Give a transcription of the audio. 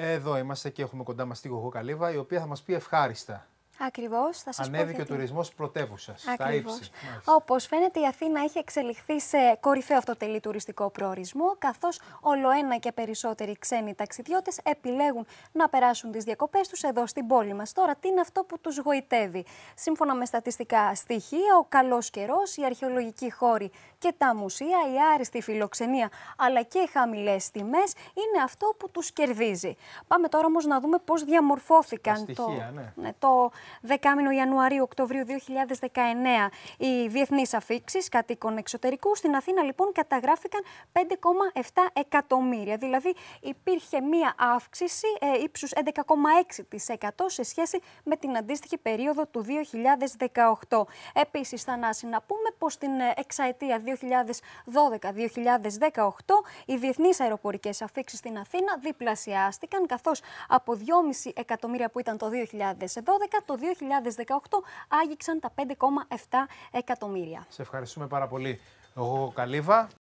Εδώ είμαστε και έχουμε κοντά μας τη Γογό Καλύβα, η οποία θα μας πει ευχάριστα Ακριβώς, θα σας Ανέβηκε ο τουρισμός πρωτεύουσα. Ακριβώ. Όπως φαίνεται, η Αθήνα έχει εξελιχθεί σε κορυφαίο αυτοτελή τουριστικό προορισμό, καθώς όλο ένα και περισσότεροι ξένοι ταξιδιώτες επιλέγουν να περάσουν τις διακοπές τους εδώ στην πόλη μας. Τώρα, τι είναι αυτό που τους γοητεύει. Σύμφωνα με στατιστικά στοιχεία, ο καλός καιρός, οι αρχαιολογικοί χώροι και τα μουσεία, η άριστη φιλοξενία αλλά και οι χαμηλές τιμές είναι αυτό που τους κερδίζει. Πάμε τώρα όμως να δούμε πώς διαμορφώθηκαν το... Ναι. ναι. το δεκάμινο Ιανουαρίου-Οκτωβρίου 2019. Οι διεθνείς αφήξεις κατοίκων εξωτερικού στην Αθήνα λοιπόν καταγράφηκαν 5,7 εκατομμύρια. Δηλαδή υπήρχε μία αύξηση ε, ύψους 11,6% σε σχέση με την αντίστοιχη περίοδο του 2018. Επίσης, Θανάση, να πούμε πως στην ε, εξαετία 2012-2018 οι διεθνείς αεροπορικές αφήξεις στην Αθήνα διπλασιάστηκαν, καθώς από 2,5 εκατομμύρια που ήταν το 2012, το 2018 άγγιξαν τα 5,7 εκατομμύρια. Σε ευχαριστούμε πάρα πολύ. Εγώ, Καλύβα.